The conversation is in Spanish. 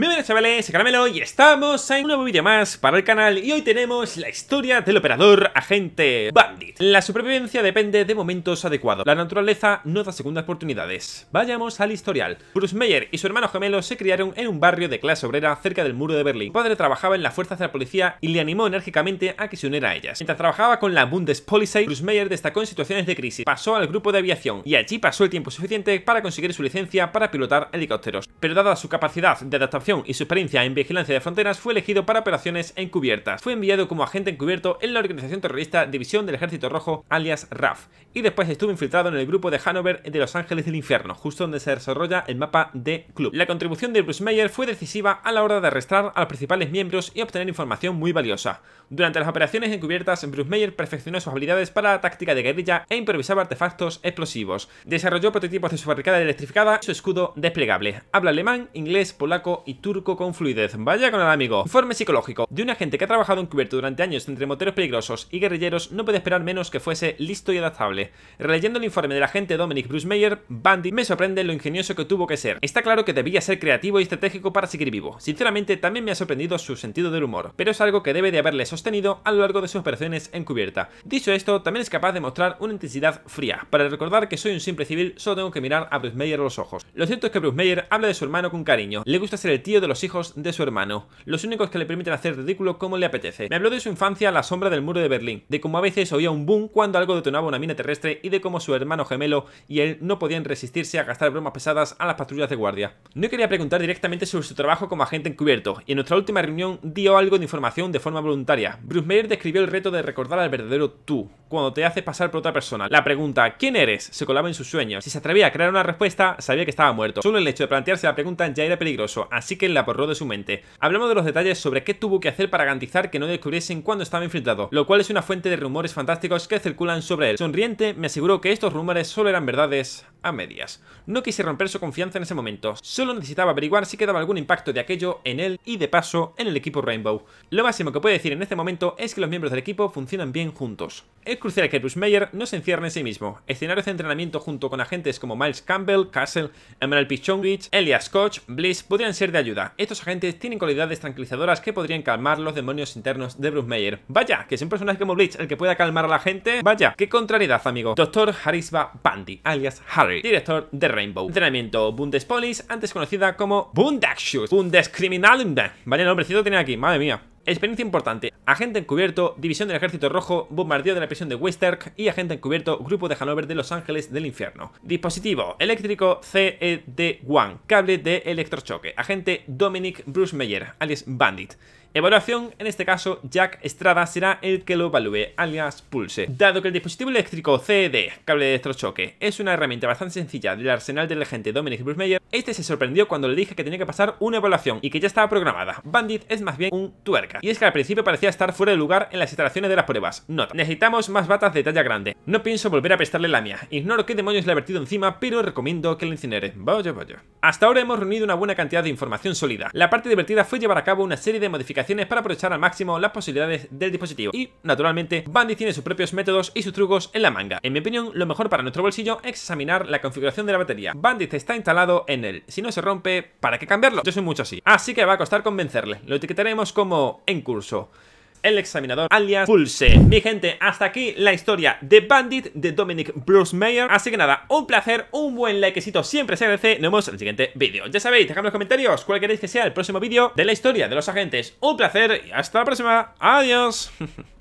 Bienvenidos chavales, chavales, Caramelo y estamos en un nuevo vídeo más para el canal y hoy tenemos la historia del operador agente Bandit. La supervivencia depende de momentos adecuados, la naturaleza no da segundas oportunidades. Vayamos al historial. Bruce Meyer y su hermano gemelo se criaron en un barrio de clase obrera cerca del muro de Berlín. Su padre trabajaba en las fuerzas de la policía y le animó enérgicamente a que se uniera a ellas. Mientras trabajaba con la Bundespolizei, Bruce Meyer destacó en situaciones de crisis, pasó al grupo de aviación y allí pasó el tiempo suficiente para conseguir su licencia para pilotar helicópteros. Pero dada su capacidad de adaptación y su experiencia en vigilancia de fronteras, fue elegido para operaciones encubiertas. Fue enviado como agente encubierto en la organización terrorista División del Ejército Rojo, alias RAF, y después estuvo infiltrado en el grupo de Hanover de Los Ángeles del Infierno, justo donde se desarrolla el mapa de Club. La contribución de Bruce Meyer fue decisiva a la hora de arrestar a los principales miembros y obtener información muy valiosa. Durante las operaciones encubiertas, Bruce Meyer perfeccionó sus habilidades para la táctica de guerrilla e improvisaba artefactos explosivos. Desarrolló prototipos de su barricada electrificada y su escudo desplegable. Habla alemán, inglés, polaco y turco con fluidez. Vaya con el amigo. Informe psicológico. De un agente que ha trabajado en cubierto durante años entre moteros peligrosos y guerrilleros, no puede esperar menos que fuese listo y adaptable. Releyendo el informe del agente Dominic Bruce Meyer, Bandy me sorprende lo ingenioso que tuvo que ser. Está claro que debía ser creativo y estratégico para seguir vivo. Sinceramente, también me ha sorprendido su sentido del humor, pero es algo que debe de haberle sostenido a lo largo de sus operaciones en cubierta, Dicho esto, también es capaz de mostrar una intensidad fría. Para recordar que soy un simple civil, solo tengo que mirar a Bruce Meyer a los ojos. Lo cierto es que Bruce Meyer habla de su hermano con cariño. Le gusta ser el tío de los hijos de su hermano, los únicos que le permiten hacer ridículo como le apetece. Me habló de su infancia a la sombra del muro de Berlín, de cómo a veces oía un boom cuando algo detonaba una mina terrestre y de cómo su hermano gemelo y él no podían resistirse a gastar bromas pesadas a las patrullas de guardia. No quería preguntar directamente sobre su trabajo como agente encubierto, y en nuestra última reunión dio algo de información de forma voluntaria. Bruce Meyer describió el reto de recordar al verdadero tú, cuando te haces pasar por otra persona. La pregunta, ¿quién eres? se colaba en sus sueños. Si se atrevía a crear una respuesta, sabía que estaba muerto. Solo el hecho de plantearse la pregunta ya era peligroso, así así que la borró de su mente. Hablamos de los detalles sobre qué tuvo que hacer para garantizar que no descubriesen cuando estaba infiltrado, lo cual es una fuente de rumores fantásticos que circulan sobre él. Sonriente me aseguró que estos rumores solo eran verdades a medias. No quise romper su confianza en ese momento, solo necesitaba averiguar si quedaba algún impacto de aquello en él y de paso en el equipo Rainbow. Lo máximo que puede decir en este momento es que los miembros del equipo funcionan bien juntos. Es crucial que Bruce Mayer no se encierre en sí mismo. Escenarios de entrenamiento junto con agentes como Miles Campbell, Castle, Emerald Pichonwich, Elias Koch, Bliss podrían ser de ayuda. Estos agentes tienen cualidades tranquilizadoras que podrían calmar los demonios internos de Bruce Meyer. Vaya, que es un personaje como Blitz el que pueda calmar a la gente. Vaya, qué contrariedad, amigo. Doctor Harisba Bandy, alias Harry, director de Rainbow. Entrenamiento Bundespolis, antes conocida como Bundesschutz, ¿vale Vaya nombrecito tiene aquí, madre mía. Experiencia importante. Agente encubierto, División del Ejército Rojo, bombardeo de la prisión de Westerk y agente encubierto, Grupo de Hanover de Los Ángeles del Infierno. Dispositivo eléctrico CED-1, cable de electrochoque. Agente Dominic Bruce Meyer, alias Bandit. Evaluación, en este caso, Jack Estrada será el que lo evalúe, alias Pulse. Dado que el dispositivo eléctrico CED, cable de electrochoque, es una herramienta bastante sencilla del arsenal del agente Dominic Mayer, este se sorprendió cuando le dije que tenía que pasar una evaluación y que ya estaba programada. Bandit es más bien un tuerca. Y es que al principio parecía estar fuera de lugar en las instalaciones de las pruebas. Nota. Necesitamos más batas de talla grande. No pienso volver a prestarle la mía. Ignoro qué demonios le ha vertido encima, pero recomiendo que lo incinere. Vaya, vaya. Hasta ahora hemos reunido una buena cantidad de información sólida. La parte divertida fue llevar a cabo una serie de modificaciones para aprovechar al máximo las posibilidades del dispositivo. Y, naturalmente, Bandit tiene sus propios métodos y sus trucos en la manga. En mi opinión, lo mejor para nuestro bolsillo es examinar la configuración de la batería. Bandit está instalado en él. Si no se rompe, ¿para qué cambiarlo? Yo soy mucho así. Así que va a costar convencerle. Lo etiquetaremos como en curso el examinador alias Pulse. Mi gente, hasta aquí la historia de Bandit de Dominic Bruce Mayer. Así que nada, un placer, un buen likecito siempre se agradece. Nos vemos en el siguiente vídeo. Ya sabéis, dejadme en los comentarios cuál queréis que sea el próximo vídeo de la historia de los agentes. Un placer y hasta la próxima. Adiós.